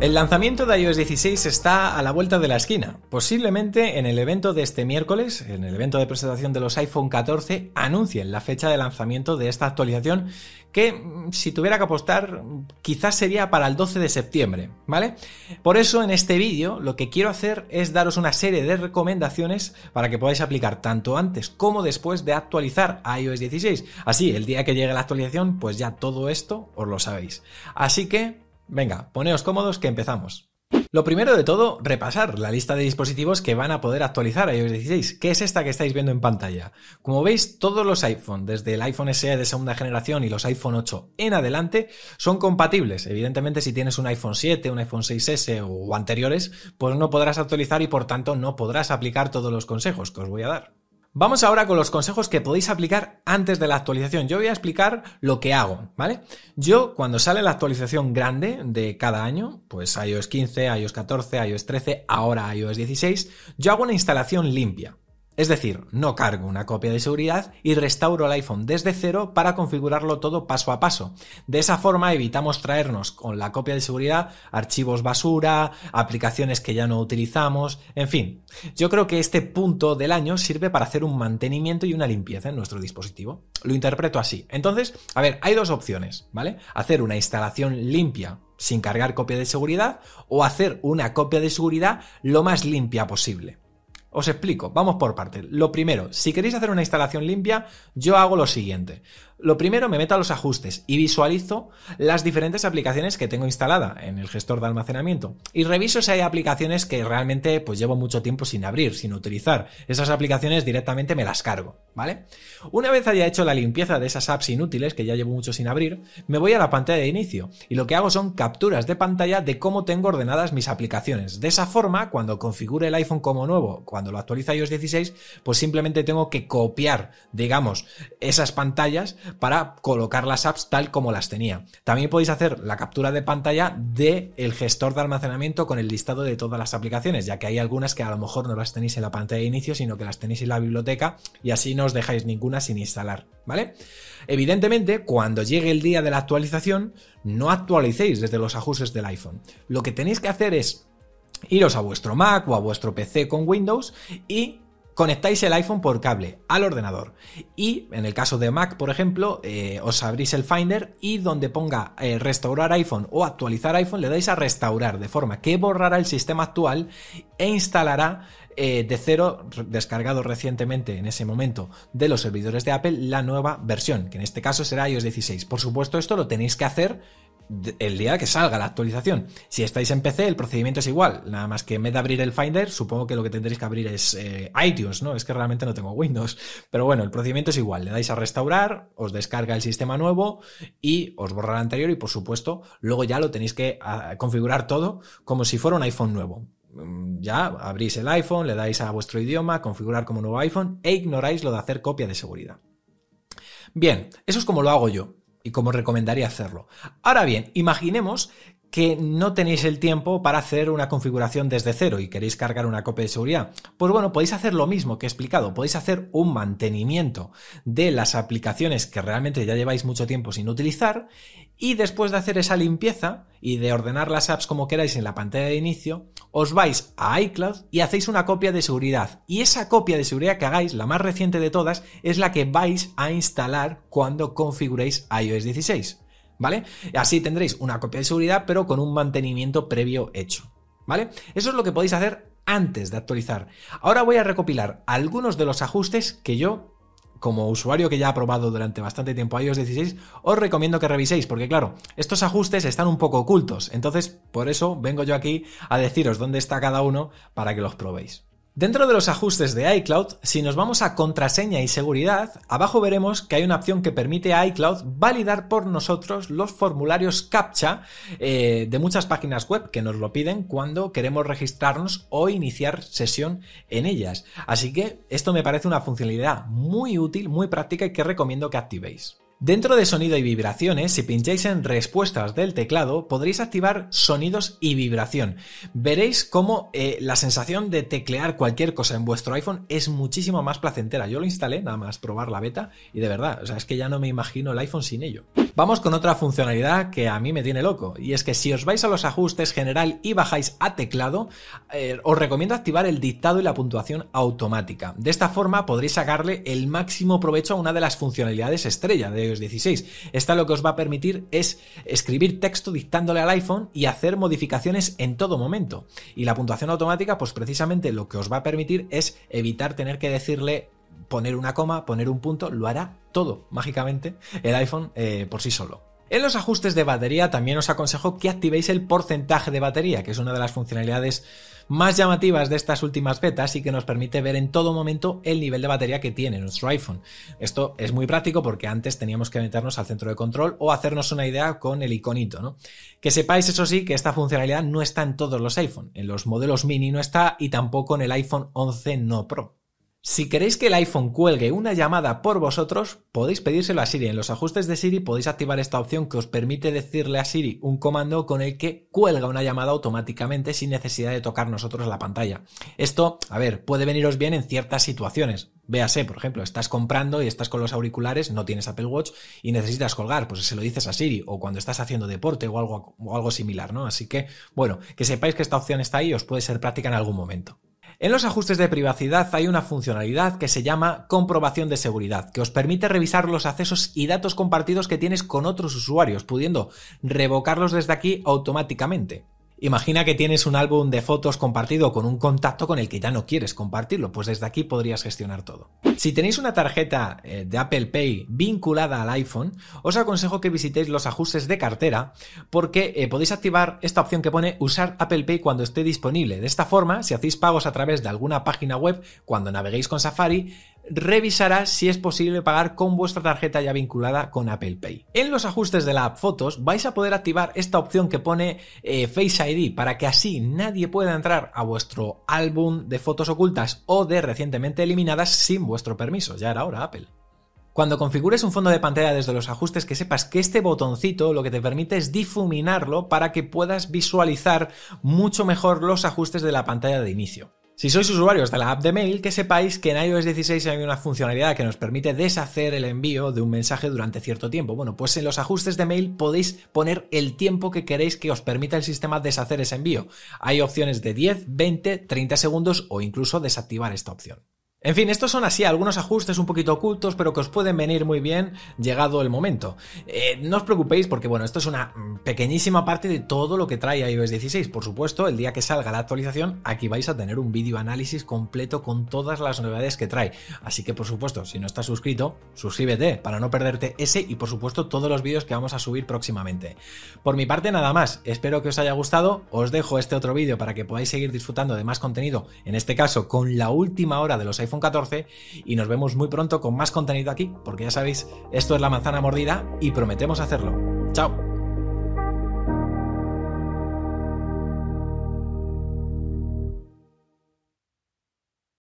El lanzamiento de iOS 16 está a la vuelta de la esquina. Posiblemente en el evento de este miércoles, en el evento de presentación de los iPhone 14, anuncien la fecha de lanzamiento de esta actualización que, mm, si tuviera que apostar, quizás sería para el 12 de septiembre, ¿vale? Por eso en este vídeo lo que quiero hacer es daros una serie de recomendaciones para que podáis aplicar tanto antes como después de actualizar iOS 16. Así, el día que llegue la actualización, pues ya todo esto os lo sabéis. Así que Venga, poneos cómodos que empezamos. Lo primero de todo, repasar la lista de dispositivos que van a poder actualizar a iOS 16, que es esta que estáis viendo en pantalla. Como veis, todos los iPhone, desde el iPhone SE de segunda generación y los iPhone 8 en adelante, son compatibles. Evidentemente, si tienes un iPhone 7, un iPhone 6S o anteriores, pues no podrás actualizar y por tanto no podrás aplicar todos los consejos que os voy a dar. Vamos ahora con los consejos que podéis aplicar antes de la actualización. Yo voy a explicar lo que hago, ¿vale? Yo cuando sale la actualización grande de cada año, pues iOS 15, iOS 14, iOS 13, ahora iOS 16, yo hago una instalación limpia, es decir, no cargo una copia de seguridad y restauro el iPhone desde cero para configurarlo todo paso a paso. De esa forma evitamos traernos con la copia de seguridad archivos basura, aplicaciones que ya no utilizamos, en fin. Yo creo que este punto del año sirve para hacer un mantenimiento y una limpieza en nuestro dispositivo. Lo interpreto así. Entonces, a ver, hay dos opciones, ¿vale? Hacer una instalación limpia sin cargar copia de seguridad o hacer una copia de seguridad lo más limpia posible. Os explico, vamos por partes. Lo primero, si queréis hacer una instalación limpia, yo hago lo siguiente. Lo primero, me meto a los ajustes y visualizo las diferentes aplicaciones que tengo instalada en el gestor de almacenamiento. Y reviso si hay aplicaciones que realmente pues llevo mucho tiempo sin abrir, sin utilizar. Esas aplicaciones directamente me las cargo, ¿vale? Una vez haya hecho la limpieza de esas apps inútiles que ya llevo mucho sin abrir, me voy a la pantalla de inicio y lo que hago son capturas de pantalla de cómo tengo ordenadas mis aplicaciones. De esa forma, cuando configure el iPhone como nuevo, cuando cuando lo actualiza iOS 16, pues simplemente tengo que copiar, digamos, esas pantallas para colocar las apps tal como las tenía. También podéis hacer la captura de pantalla del el gestor de almacenamiento con el listado de todas las aplicaciones, ya que hay algunas que a lo mejor no las tenéis en la pantalla de inicio, sino que las tenéis en la biblioteca y así no os dejáis ninguna sin instalar, ¿vale? Evidentemente, cuando llegue el día de la actualización, no actualicéis desde los ajustes del iPhone. Lo que tenéis que hacer es iros a vuestro Mac o a vuestro PC con Windows y conectáis el iPhone por cable al ordenador y en el caso de Mac por ejemplo eh, os abrís el Finder y donde ponga eh, restaurar iPhone o actualizar iPhone le dais a restaurar de forma que borrará el sistema actual e instalará eh, de cero descargado recientemente en ese momento de los servidores de Apple la nueva versión que en este caso será iOS 16 por supuesto esto lo tenéis que hacer el día que salga la actualización. Si estáis en PC, el procedimiento es igual, nada más que en vez de abrir el Finder, supongo que lo que tendréis que abrir es eh, iTunes, ¿no? Es que realmente no tengo Windows, pero bueno, el procedimiento es igual, le dais a restaurar, os descarga el sistema nuevo y os borra el anterior y por supuesto, luego ya lo tenéis que ah, configurar todo como si fuera un iPhone nuevo mm, ya abrís el iPhone, le dais a vuestro idioma, configurar como nuevo iPhone e ignoráis lo de hacer copia de seguridad. Bien, eso es como lo hago yo y cómo recomendaría hacerlo. Ahora bien, imaginemos que no tenéis el tiempo para hacer una configuración desde cero y queréis cargar una copia de seguridad. Pues bueno, podéis hacer lo mismo que he explicado, podéis hacer un mantenimiento de las aplicaciones que realmente ya lleváis mucho tiempo sin utilizar y después de hacer esa limpieza y de ordenar las apps como queráis en la pantalla de inicio, os vais a iCloud y hacéis una copia de seguridad. Y esa copia de seguridad que hagáis, la más reciente de todas, es la que vais a instalar cuando configuréis iOS 16. ¿vale? Así tendréis una copia de seguridad, pero con un mantenimiento previo hecho, ¿vale? Eso es lo que podéis hacer antes de actualizar. Ahora voy a recopilar algunos de los ajustes que yo como usuario que ya ha probado durante bastante tiempo iOS 16, os recomiendo que reviséis, porque claro, estos ajustes están un poco ocultos, entonces por eso vengo yo aquí a deciros dónde está cada uno para que los probéis. Dentro de los ajustes de iCloud, si nos vamos a contraseña y seguridad, abajo veremos que hay una opción que permite a iCloud validar por nosotros los formularios CAPTCHA eh, de muchas páginas web que nos lo piden cuando queremos registrarnos o iniciar sesión en ellas. Así que esto me parece una funcionalidad muy útil, muy práctica y que recomiendo que activéis. Dentro de sonido y vibraciones, si pincháis en respuestas del teclado, podréis activar sonidos y vibración. Veréis cómo eh, la sensación de teclear cualquier cosa en vuestro iPhone es muchísimo más placentera. Yo lo instalé, nada más probar la beta, y de verdad, o sea, es que ya no me imagino el iPhone sin ello. Vamos con otra funcionalidad que a mí me tiene loco, y es que si os vais a los ajustes general y bajáis a teclado, eh, os recomiendo activar el dictado y la puntuación automática. De esta forma podréis sacarle el máximo provecho a una de las funcionalidades estrella de iOS 16. Esta lo que os va a permitir es escribir texto dictándole al iPhone y hacer modificaciones en todo momento. Y la puntuación automática, pues precisamente lo que os va a permitir es evitar tener que decirle poner una coma, poner un punto, lo hará todo mágicamente el iPhone eh, por sí solo. En los ajustes de batería también os aconsejo que activéis el porcentaje de batería, que es una de las funcionalidades más llamativas de estas últimas betas y que nos permite ver en todo momento el nivel de batería que tiene nuestro iPhone. Esto es muy práctico porque antes teníamos que meternos al centro de control o hacernos una idea con el iconito, ¿no? Que sepáis, eso sí, que esta funcionalidad no está en todos los iPhone, en los modelos mini no está y tampoco en el iPhone 11 no Pro. Si queréis que el iPhone cuelgue una llamada por vosotros, podéis pedírselo a Siri. En los ajustes de Siri podéis activar esta opción que os permite decirle a Siri un comando con el que cuelga una llamada automáticamente sin necesidad de tocar nosotros la pantalla. Esto, a ver, puede veniros bien en ciertas situaciones. Véase, por ejemplo, estás comprando y estás con los auriculares, no tienes Apple Watch y necesitas colgar, pues se lo dices a Siri o cuando estás haciendo deporte o algo, o algo similar, ¿no? Así que, bueno, que sepáis que esta opción está ahí y os puede ser práctica en algún momento. En los ajustes de privacidad hay una funcionalidad que se llama comprobación de seguridad, que os permite revisar los accesos y datos compartidos que tienes con otros usuarios, pudiendo revocarlos desde aquí automáticamente. Imagina que tienes un álbum de fotos compartido con un contacto con el que ya no quieres compartirlo, pues desde aquí podrías gestionar todo. Si tenéis una tarjeta eh, de Apple Pay vinculada al iPhone, os aconsejo que visitéis los ajustes de cartera porque eh, podéis activar esta opción que pone usar Apple Pay cuando esté disponible. De esta forma, si hacéis pagos a través de alguna página web, cuando naveguéis con Safari, revisará si es posible pagar con vuestra tarjeta ya vinculada con Apple Pay. En los ajustes de la app Fotos vais a poder activar esta opción que pone eh, Face ID para que así nadie pueda entrar a vuestro álbum de fotos ocultas o de recientemente eliminadas sin vuestro permiso. Ya era hora, Apple. Cuando configures un fondo de pantalla desde los ajustes, que sepas que este botoncito lo que te permite es difuminarlo para que puedas visualizar mucho mejor los ajustes de la pantalla de inicio. Si sois usuarios de la app de mail, que sepáis que en iOS 16 hay una funcionalidad que nos permite deshacer el envío de un mensaje durante cierto tiempo. Bueno, pues en los ajustes de mail podéis poner el tiempo que queréis que os permita el sistema deshacer ese envío. Hay opciones de 10, 20, 30 segundos o incluso desactivar esta opción. En fin, estos son así algunos ajustes un poquito ocultos, pero que os pueden venir muy bien llegado el momento. Eh, no os preocupéis porque, bueno, esto es una mm, pequeñísima parte de todo lo que trae iOS 16. Por supuesto, el día que salga la actualización, aquí vais a tener un vídeo análisis completo con todas las novedades que trae. Así que, por supuesto, si no estás suscrito, suscríbete para no perderte ese y, por supuesto, todos los vídeos que vamos a subir próximamente. Por mi parte, nada más. Espero que os haya gustado. Os dejo este otro vídeo para que podáis seguir disfrutando de más contenido, en este caso con la última hora de los iPhone 14 y nos vemos muy pronto con más contenido aquí, porque ya sabéis, esto es la manzana mordida y prometemos hacerlo. ¡Chao!